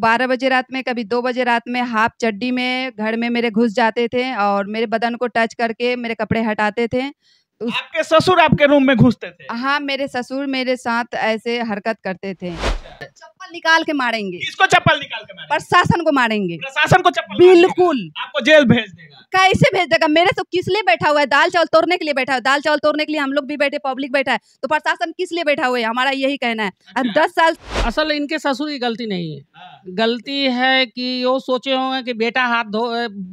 बारह बजे रात में कभी दो बजे रात में हाफ चड्डी में घर में मेरे घुस जाते थे और मेरे बदन को टच करके मेरे कपड़े हटाते थे तो आपके ससुर आपके रूम में घुसते थे हाँ मेरे ससुर मेरे साथ ऐसे हरकत करते थे अच्छा। चप्पल निकाल के मारेंगे इसको चप्पल निकाल के मारेंगे प्रशासन को मारेंगे प्रशासन को चप्पल बिल्कुल आपको जेल भेज देगा कैसे भेज देगा मेरे तो किस लिए बैठा हुआ है दाल चावल तोड़ने के लिए बैठा हुआ है दाल चावल तोड़ने के लिए हम लोग भी बैठे पब्लिक बैठा है तो प्रशासन किस लिए बैठा हुआ है हमारा यही कहना है अच्छा। दस साल असल इनके ससुर की गलती नहीं है हाँ। गलती है कि वो सोचे होंगे कि बेटा हाथ धो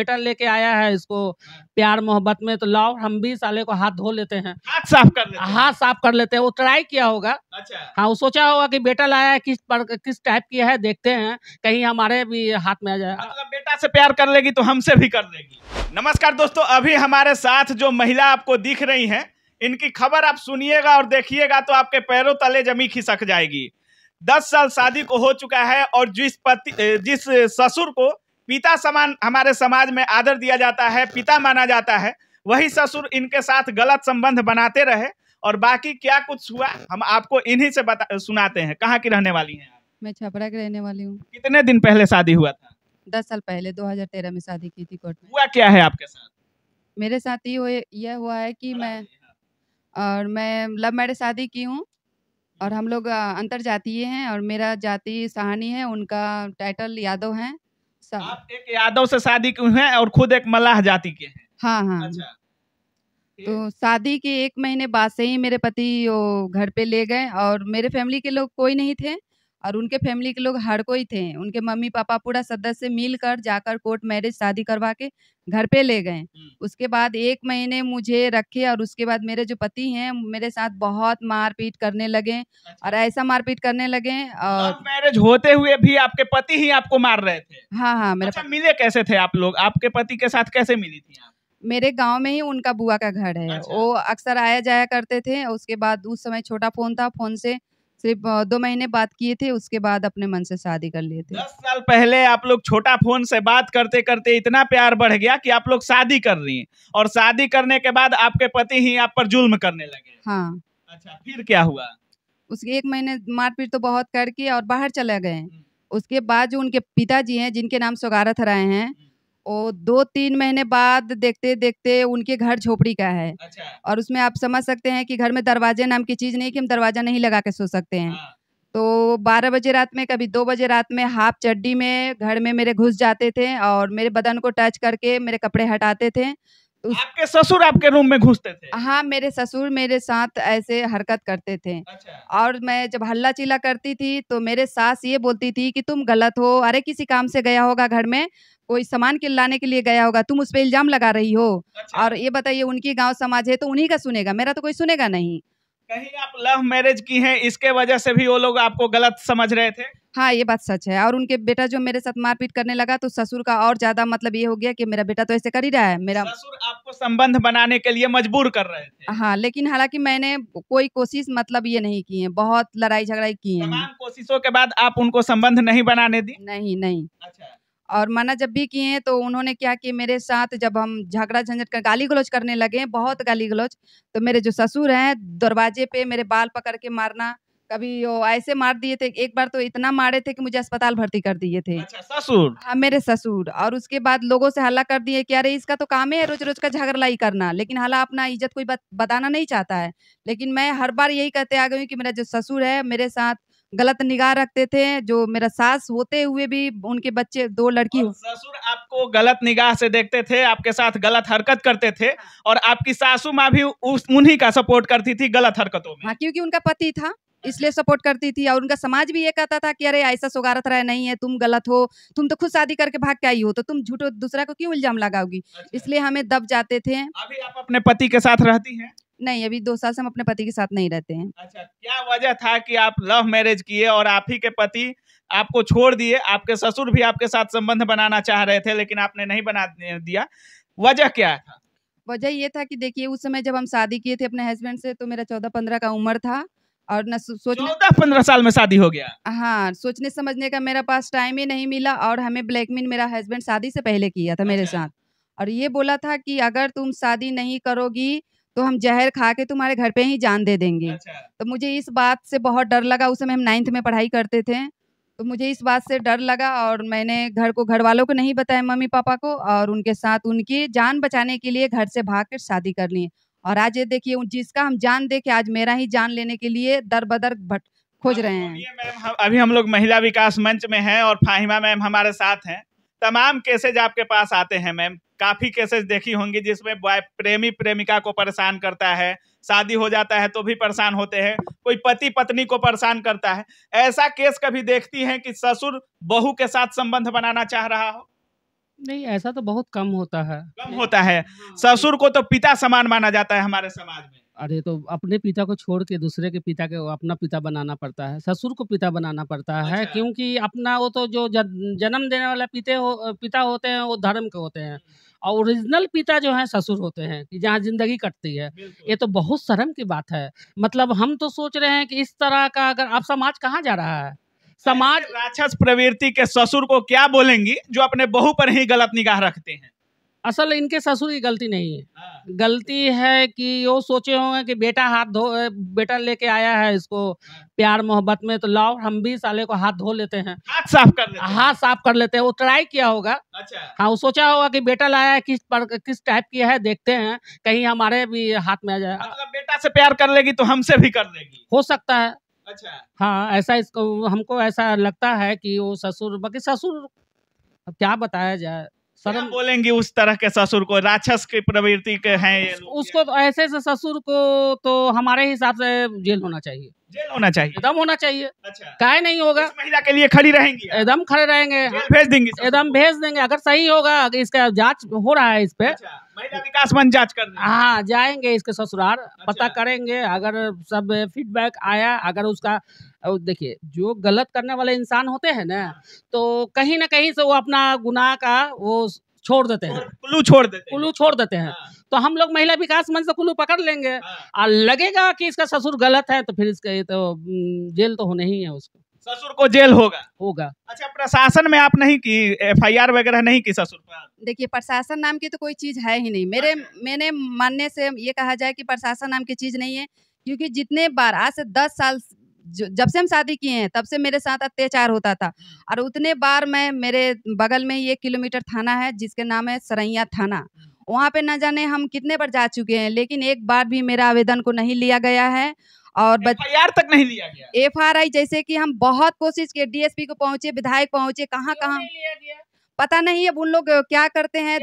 बेटा लेके आया है इसको हाँ। प्यार मोहब्बत में तो लाओ हम भी साले को हाथ धो लेते हैं हाथ साफ कर लेते हाथ साफ कर लेते हैं वो ट्राई किया होगा अच्छा हाँ वो सोचा होगा कि बेटा लाया है किस पर किस टाइप की है देखते हैं कहीं हमारे भी हाथ में आ जाए मतलब बेटा से प्यार कर लेगी तो हमसे भी कर देगी नमस्कार दोस्तों अभी हमारे साथ जो महिला आपको दिख रही है इनकी खबर आप सुनिएगा और देखिएगा तो आपके पैरों तले जमी खिसक जाएगी दस साल शादी को हो चुका है और जिस पति जिस ससुर को पिता समान हमारे समाज में आदर दिया जाता है पिता माना जाता है वही ससुर इनके साथ गलत संबंध बनाते रहे और बाकी क्या कुछ हुआ हम आपको इन्हीं से बता सुनाते हैं कहाँ की रहने वाली हैं मैं छपरा के रहने वाली हूँ कितने दिन पहले शादी हुआ था दस साल पहले 2013 में शादी की थी कोर्ट में हुआ क्या है आपके साथ मेरे साथ ये यह हुआ है कि मैं और मैं लव मैरिज शादी की हूँ और हम लोग अंतर जातीय हैं और मेरा जाति सहानी है उनका टाइटल यादव है आप एक यादव से शादी क्यों है और खुद एक मलाह जाति के हैं हाँ हाँ अच्छा। तो शादी के एक महीने बाद से ही मेरे पति घर पे ले गए और मेरे फैमिली के लोग कोई नहीं थे और उनके फैमिली के लोग हर कोई थे उनके मम्मी पापा पूरा सदस्य मिलकर जाकर कोर्ट मैरिज शादी करवा के घर पे ले गए उसके बाद एक महीने मुझे रखे और उसके बाद मेरे जो पति हैं मेरे साथ बहुत मारपीट करने लगे अच्छा। और ऐसा मारपीट करने लगे और मैरिज होते हुए भी आपके पति ही आपको मार रहे थे हाँ हाँ मेरे अच्छा, मिले कैसे थे आप लोग आपके पति के साथ कैसे मिली थी आप मेरे गांव में ही उनका बुआ का घर है अच्छा। वो अक्सर आया जाया करते थे उसके बाद उस समय छोटा फोन था फोन से सिर्फ दो महीने बात किए थे उसके बाद अपने मन से शादी कर लिए थे दस साल पहले आप लोग छोटा फोन से बात करते करते इतना प्यार बढ़ गया कि आप लोग शादी कर रही हैं और शादी करने के बाद आपके पति ही आप पर जुल्म करने लगे हाँ अच्छा फिर क्या हुआ उसके एक महीने मारपीट तो बहुत करके और बाहर चले गए हम्म। उसके बाद जो उनके पिताजी हैं जिनके नाम स्वगारथ हराए हैं हम्म। और दो तीन महीने बाद देखते देखते उनके घर झोपड़ी का है अच्छा। और उसमें आप समझ सकते हैं कि घर में दरवाजे नाम की चीज़ नहीं कि हम दरवाजा नहीं लगा के सो सकते हैं हाँ। तो बारह बजे रात में कभी दो बजे रात में हाफ चड्डी में घर में मेरे घुस जाते थे और मेरे बदन को टच करके मेरे कपड़े हटाते थे उस... आपके ससुर आपके रूम में घुसते थे हाँ मेरे ससुर मेरे साथ ऐसे हरकत करते थे अच्छा। और मैं जब हल्ला चिल्ला करती थी तो मेरे सास ये बोलती थी कि तुम गलत हो अरे किसी काम से गया होगा घर में कोई सामान के लाने के लिए गया होगा तुम उस पर इल्जाम लगा रही हो अच्छा। और ये बताइए उनकी गाँव समाज है तो उन्हीं का सुनेगा मेरा तो कोई सुनेगा नहीं कहीं आप लव मैरिज की हैं इसके वजह से भी वो लोग आपको गलत समझ रहे थे हाँ ये बात सच है और उनके बेटा जो मेरे साथ मारपीट करने लगा तो ससुर का और ज्यादा मतलब ये हो गया कि मेरा बेटा तो ऐसे कर ही रहा है मेरा ससुर आपको संबंध बनाने के लिए मजबूर कर रहे थे हाँ लेकिन हालांकि मैंने कोई कोशिश मतलब ये नहीं की है बहुत लड़ाई झगड़ाई की है कोशिशों के बाद आप उनको संबंध नहीं बनाने दी नहीं नहीं अच्छा और मना जब भी किए तो उन्होंने क्या की मेरे साथ जब हम झगड़ा झंझट कर गाली गलोच करने लगे बहुत गाली गलोच तो मेरे जो ससुर है दरवाजे पे मेरे बाल पकड़ के मारना कभी वो ऐसे मार दिए थे एक बार तो इतना मारे थे कि मुझे अस्पताल भर्ती कर दिए थे अच्छा, ससुर हाँ मेरे ससुर और उसके बाद लोगों से हल्ला कर दिए कि अरे इसका तो काम है रोज रोज का झगड़लाई करना लेकिन हला अपना इज्जत कोई बत, बताना नहीं चाहता है लेकिन मैं हर बार यही कहते आ गई कि मेरा जो ससुर है मेरे साथ गलत निगाह रखते थे जो मेरा सास होते हुए भी उनके बच्चे दो लड़की ससुर आपको गलत निगाह से देखते थे आपके साथ गलत हरकत करते थे हाँ। और आपकी सासू माँ भी उन्ही उन्हीं का सपोर्ट करती थी गलत हरकतों में हाँ क्योंकि उनका पति था इसलिए सपोर्ट करती थी और उनका समाज भी ये कहता था कि अरे ऐसा सोगारत रहा नहीं है तुम गलत हो तुम तो खुद शादी करके भाग के आई हो तो तुम झूठो दूसरा को क्यों इल्जाम लगाओगी अच्छा। इसलिए हमें दब जाते थे अभी आप अपने पति के साथ रहती हैं नहीं अभी दो साल से हम अपने पति के साथ नहीं रहते हैं अच्छा क्या वजह था कि आप लव मैरिज किए और आप ही के पति आपको छोड़ दिए आपके ससुर भी आपके साथ संबंध बनाना चाह रहे थे लेकिन आपने नहीं बना दिया वजह क्या था वजह ये था कि देखिए उस समय जब हम शादी किए थे अपने हस्बैंड से तो मेरा चौदह पंद्रह का उम्र था और न सोच चौदह पंद्रह साल में शादी हो गया हाँ सोचने समझने का मेरा पास टाइम ही नहीं मिला और हमें ब्लैकमेल मेरा हस्बैंड शादी से पहले किया था मेरे अच्छा। साथ और ये बोला था कि अगर तुम शादी नहीं करोगी तो हम जहर खा के तुम्हारे घर पे ही जान दे देंगे अच्छा। तो मुझे इस बात से बहुत डर लगा उस समय हम नाइन्थ में पढ़ाई करते थे तो मुझे इस बात से डर लगा और मैंने घर को घर वालों को नहीं बताया मम्मी पापा को और उनके साथ उनकी जान बचाने के लिए घर से भाग कर शादी कर ली और आज ये देखिए जिसका हम जान दे के आज मेरा ही जान लेने के लिए दर बदर भट खोज हाँ, रहे तो हैं मैम अभी हम लोग महिला विकास मंच में हैं और फाहिमा मैम हमारे साथ हैं तमाम केसेज आपके पास आते हैं मैम काफी केसेज देखी होंगी जिसमें प्रेमी प्रेमिका को परेशान करता है शादी हो जाता है तो भी परेशान होते हैं कोई पति पत्नी को परेशान करता है ऐसा केस कभी देखती हैं कि ससुर बहू के साथ संबंध बनाना चाह रहा हो नहीं ऐसा तो बहुत कम होता है कम होता है हाँ। ससुर को तो पिता समान माना जाता है हमारे समाज में अरे तो अपने पिता को छोड़ के दूसरे के पिता के अपना पिता बनाना पड़ता है ससुर को पिता बनाना पड़ता अच्छा। है क्योंकि अपना वो तो जो जन्म देने वाला पिते हो पिता होते हैं वो धर्म के होते हैं और हम्म। ओरिजिनल पिता जो है ससुर होते हैं कि जहाँ जिंदगी कटती है ये तो बहुत शर्म की बात है मतलब हम तो सोच रहे हैं कि इस तरह का अगर आप समाज कहाँ जा रहा है समाज राक्षस प्रवृत्ति के ससुर को क्या बोलेंगी जो अपने बहू पर ही गलत निगाह रखते हैं असल इनके ससुर की गलती नहीं है हाँ। गलती है कि वो सोचे होंगे कि बेटा हाथ धो बेटा लेके आया है इसको हाँ। प्यार मोहब्बत में तो लाओ हम भी साले को हाथ धो लेते हैं हाथ साफ कर लेते हाथ साफ कर लेते हैं वो ट्राई किया होगा अच्छा हाँ वो सोचा होगा कि बेटा लाया है किस पर किस टाइप की है देखते हैं कहीं हमारे भी हाथ में आ जाए मतलब बेटा से प्यार कर लेगी तो हमसे भी कर लेगी हो सकता है अच्छा हाँ ऐसा इसको हमको ऐसा लगता है कि वो ससुर बाकी ससुर अब क्या बताया जाए सरल बोलेंगे उस तरह के ससुर को राक्षस की प्रवृत्ति के हैं उसको तो ऐसे से ससुर को तो हमारे हिसाब से जेल होना चाहिए जेल होना चाहिए एकदम होना चाहिए अच्छा काय नहीं होगा महिला के लिए खड़ी रहेंगी एकदम खड़े रहेंगे भेज देंगे एकदम भेज देंगे अगर सही होगा इसका जांच हो रहा है इस पे अच्छा, महिला विकास मंच जांच कर हाँ जाएंगे इसके ससुराल पता अच्छा। करेंगे अगर सब फीडबैक आया अगर उसका और देखिए जो गलत करने वाले इंसान होते हैं ना हाँ। तो कहीं ना कहीं से वो अपना गुनाह का वो छोड़ देते हैं कुल्लू छोड़ देते कुल्लू छोड़ देते हैं हाँ। तो हम लोग महिला विकास मंच से कुल्लू पकड़ लेंगे और हाँ। लगेगा कि इसका ससुर गलत है तो फिर इसका तो जेल तो होने ही है उसको ससुर को जेल होगा होगा अच्छा प्रशासन में आप नहीं की एफआईआर वगैरह नहीं की ससुर पर देखिए प्रशासन नाम की तो कोई चीज है ही नहीं मेरे अच्छा। मैंने मानने से ये कहा जाए कि प्रशासन नाम की चीज नहीं है क्योंकि जितने बार आज से दस साल जब से हम शादी किए हैं तब से मेरे साथ अत्याचार होता था और उतने बार मैं मेरे बगल में ये किलोमीटर थाना है जिसके नाम है सरैया थाना वहाँ पे न जाने हम कितने बार जा चुके हैं लेकिन एक बार भी मेरा आवेदन को नहीं लिया गया है और एफ तक नहीं लिया गया एफ आर आई जैसे कि हम बहुत कोशिश किए डीएसपी को पहुंचे विधायक पहुंचे कहाँ कहाँ पता नहीं अब उन लोग क्या करते हैं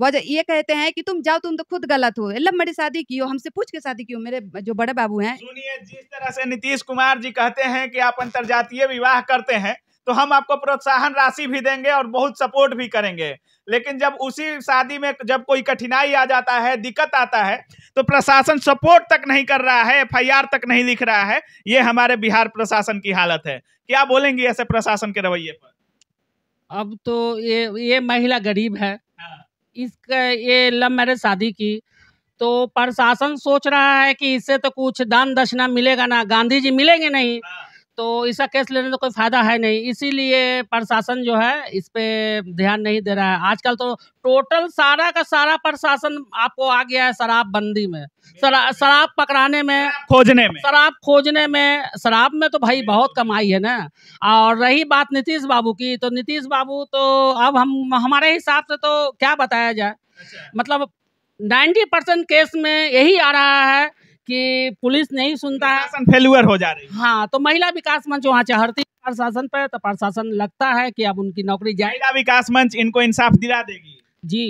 वजह ये कहते हैं कि तुम जाओ तुम तो खुद गलत हो लम मेरी शादी की हो हमसे पूछ के शादी की हो मेरे जो बड़े बाबू हैं सुनिए जिस तरह से नीतीश कुमार जी कहते हैं कि आप अंतरजातीय विवाह करते हैं तो हम आपको प्रोत्साहन राशि भी देंगे और बहुत सपोर्ट भी करेंगे लेकिन जब उसी शादी में जब कोई कठिनाई आ जाता है दिक्कत आता है तो प्रशासन सपोर्ट तक नहीं कर रहा है एफ तक नहीं लिख रहा है ये हमारे बिहार प्रशासन की हालत है क्या बोलेंगे ऐसे प्रशासन के रवैये पर अब तो ये ये महिला गरीब है इसका ये लव मैरिज शादी की तो प्रशासन सोच रहा है कि इससे तो कुछ दान दक्षिणा मिलेगा ना गांधी जी मिलेंगे नहीं हाँ। तो इसका केस लेने से कोई फायदा है नहीं इसीलिए प्रशासन जो है इस पर ध्यान नहीं दे रहा है आजकल तो टोटल सारा का सारा प्रशासन आपको आ गया है शराब बंदी में शराब पकड़ाने में खोजने में शराब खोजने में शराब में तो भाई बहुत कमाई है ना और रही बात नीतीश बाबू की तो नीतीश बाबू तो अब हम हमारे हिसाब से तो क्या बताया जाए अच्छा। मतलब नाइन्टी परसेंट केस में यही आ रहा है कि पुलिस नहीं सुनता है हो जा रही हाँ तो महिला विकास मंच वहाँ चढ़ती प्रशासन पर तो प्रशासन लगता है कि अब उनकी नौकरी जाए महिला विकास मंच इनको इंसाफ दिला देगी जी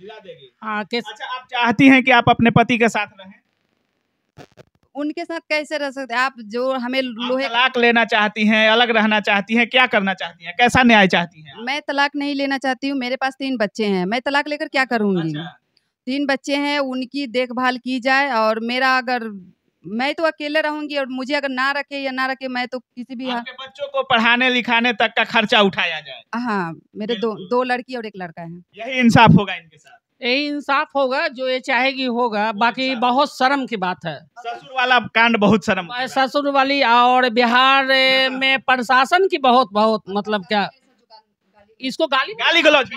दिला देगी हाँ अच्छा आप चाहती हैं कि आप अपने पति के साथ रहें उनके साथ कैसे रह सकते आप जो हमें लोहे तलाक लेना चाहती हैं अलग रहना चाहती हैं क्या करना चाहती हैं कैसा न्याय चाहती हैं मैं तलाक नहीं लेना चाहती हूँ मेरे पास तीन बच्चे हैं मैं तलाक लेकर क्या करूँगी अच्छा। तीन बच्चे हैं उनकी देखभाल की जाए और मेरा अगर मैं तो अकेले रहूंगी और मुझे अगर ना रखे या ना रखे मैं तो किसी भी आपके हाँ। बच्चों को पढ़ाने लिखाने तक का खर्चा उठाया जाए हाँ मेरे दो दो लड़की और एक लड़का है यही इंसाफ होगा इनके साथ यही इंसाफ होगा जो ये चाहेगी होगा बाकी बहुत शर्म की बात है ससुर वाला कांड बहुत शर्म ससुर वाली और बिहार में प्रशासन की बहुत बहुत मतलब क्या इसको गाली गाली गलौज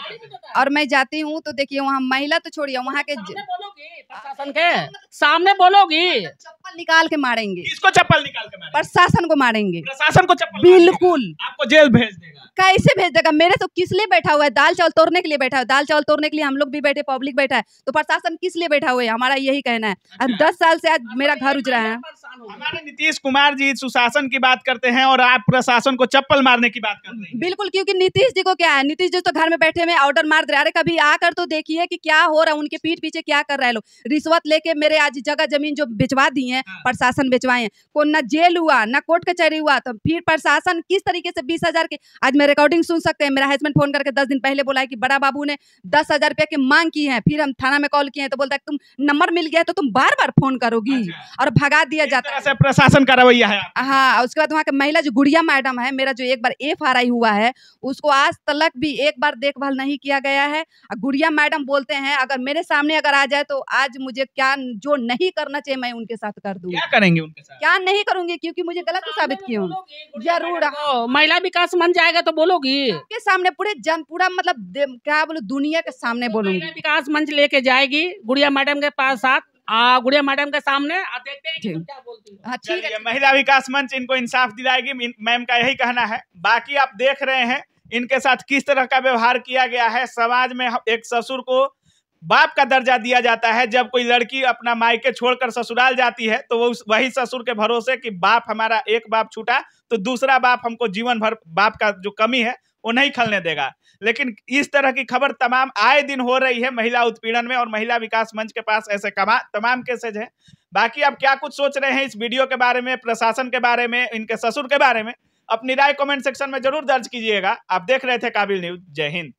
और मैं जाती हूँ तो देखिए वहाँ महिला तो छोड़िए वहाँ के प्रशासन के सामने बोलोगी तो चप्पल निकाल के मारेंगे इसको चप्पल निकाल के प्रशासन को मारेंगे प्रशासन को चप्पल बिल्कुल आपको जेल भेज देगा कैसे भेज देगा मेरे तो किस लिए बैठा हुआ है दाल चावल तोड़ने के लिए बैठा हुआ है दाल चावल तोड़ने के लिए हम लोग भी बैठे पब्लिक बैठा है तो प्रशासन किस लिए बैठा हुआ है हमारा यही कहना है आज अच्छा। दस साल से आज मेरा घर उजरा है हमारे नीतीश कुमार जी सुशासन की बात करते हैं और आप प्रशासन को चप्पल मारने की बात करते हैं बिल्कुल क्योंकि नीतीश जी को क्या है नीतीश जी तो घर में बैठे में ऑर्डर मार दे रहे अरे कभी आकर तो देखिए कि क्या हो रहा है उनके पीठ पीछे क्या कर रहे हैं लोग रिश्वत लेके मेरे आज जगह जमीन जो बेचवा दी है हाँ। प्रशासन बेचवाए को न जेल हुआ न कोर्ट कचहरी हुआ तो फिर प्रशासन किस तरीके से बीस हजार के आज मेरे रिकॉर्डिंग सुन सकते हैं मेरा हस्बैंड फोन करके दस दिन पहले बोला है कि बड़ा बाबू ने दस हजार रुपया की मांग की है फिर हम थाना में कॉल किए हैं तो बोलता है तुम नंबर मिल गया तो तुम बार बार फोन करोगी अच्छा। और भगा दिया जाता है प्रशासन का रवैया है हाँ उसके बाद वहाँ के महिला जो गुड़िया मैडम है मेरा जो एक बार एफ हुआ है उसको आज तक भी एक बार देखभाल नहीं किया गया है गुड़िया मैडम बोलते हैं अगर मेरे सामने अगर आ जाए तो आज मुझे क्या जो नहीं करना चाहिए मैं उनके साथ कर दूँ क्या करेंगे उनके साथ क्या नहीं करूंगी क्योंकि मुझे गलत साबित किया तो जरूर महिला विकास मन जाएगा तो बोलोगी के सामने पूरे जन पूरा मतलब क्या बोलो दुनिया के सामने तो बोलूंगी विकास मंच लेके जाएगी गुड़िया मैडम के पास साथ आ, गुड़िया मैडम के सामने ठीक हाँ, है महिला विकास मंच इनको इंसाफ दिलाएगी मैम का यही कहना है बाकी आप देख रहे हैं इनके साथ किस तरह का व्यवहार किया गया है समाज में एक ससुर को बाप का दर्जा दिया जाता है जब कोई लड़की अपना मायके छोड़कर ससुराल जाती है तो वो वही ससुर के भरोसे कि बाप हमारा एक बाप छूटा तो दूसरा बाप हमको जीवन भर बाप का जो कमी है वो नहीं खलने देगा लेकिन इस तरह की खबर तमाम आए दिन हो रही है महिला उत्पीड़न में और महिला विकास मंच के पास ऐसे कमा तमाम केसेज हैं बाकी आप क्या कुछ सोच रहे हैं इस वीडियो के बारे में प्रशासन के बारे में इनके ससुर के बारे में अपनी राय कमेंट सेक्शन में जरूर दर्ज कीजिएगा आप देख रहे थे काबिल न्यूज जय हिंद